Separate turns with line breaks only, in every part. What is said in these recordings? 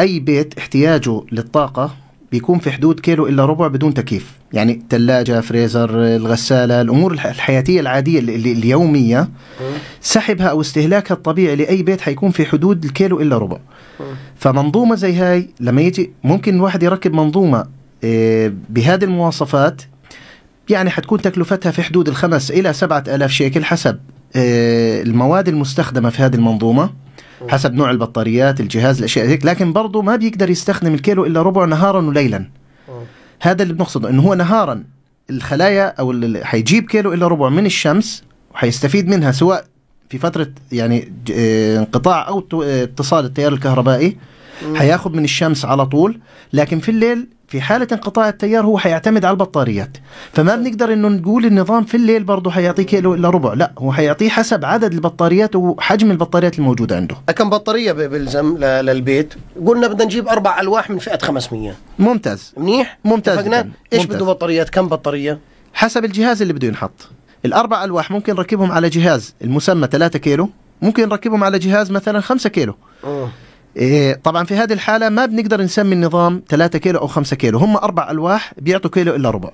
أي بيت احتياجه للطاقة بيكون في حدود كيلو إلا ربع بدون تكييف يعني ثلاجة فريزر الغسالة الأمور الحياتية العادية اليومية سحبها أو استهلاكها الطبيعي لأي بيت حيكون في حدود الكيلو إلا ربع فمنظومة زي هاي لما يجي ممكن الواحد يركب منظومة آه، بهذه المواصفات يعني حتكون تكلفتها في حدود الخمس إلى سبعة آلاف شيكل حسب آه، المواد المستخدمة في هذه المنظومة حسب نوع البطاريات الجهاز الاشياء هيك لكن برضه ما بيقدر يستخدم الكيلو الا ربع نهارا وليلا هذا اللي بنقصده انه هو نهارا الخلايا او اللي حيجيب كيلو الا ربع من الشمس وحيستفيد منها سواء في فتره يعني آه، انقطاع او آه، اتصال التيار الكهربائي حياخذ من الشمس على طول لكن في الليل في حالة انقطاع التيار هو حيعتمد على البطاريات فما بنقدر انه نقول النظام في الليل برضه حيعطيه كيلو الا ربع لا هو حيعطيه حسب عدد البطاريات وحجم البطاريات الموجودة عنده كم بطارية بيلزم للبيت قلنا بدنا نجيب أربع ألواح من فئة 500 ممتاز منيح ممتاز اتفقنا ايش بده بطاريات كم بطارية حسب الجهاز اللي بده ينحط الأربع ألواح ممكن نركبهم على جهاز المسمى 3 كيلو ممكن نركبهم على جهاز مثلا 5 كيلو أوه. إيه، طبعا في هذه الحاله ما بنقدر نسمي النظام 3 كيلو او 5 كيلو هم اربع الواح بيعطوا كيلو الا ربع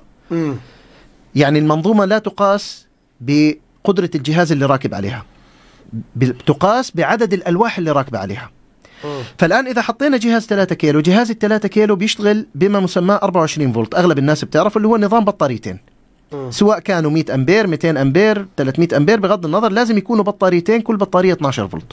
يعني المنظومه لا تقاس بقدره الجهاز اللي راكب عليها تقاس بعدد الالواح اللي راكبه عليها فالان اذا حطينا جهاز 3 كيلو جهاز ال 3 كيلو بيشتغل بما مسماه 24 فولت اغلب الناس بتعرفه اللي هو نظام بطاريتين سواء كانوا 100 امبير 200 امبير 300 امبير بغض النظر لازم يكونوا بطاريتين كل بطاريه 12 فولت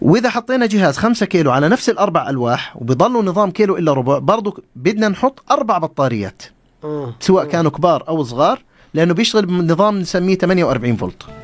واذا حطينا جهاز 5 كيلو على نفس الاربع الواح وبضلوا نظام كيلو الا ربع برضو بدنا نحط اربع بطاريات آه. سواء كانوا كبار او صغار لانه بيشتغل بنظام نسميه 48 فولت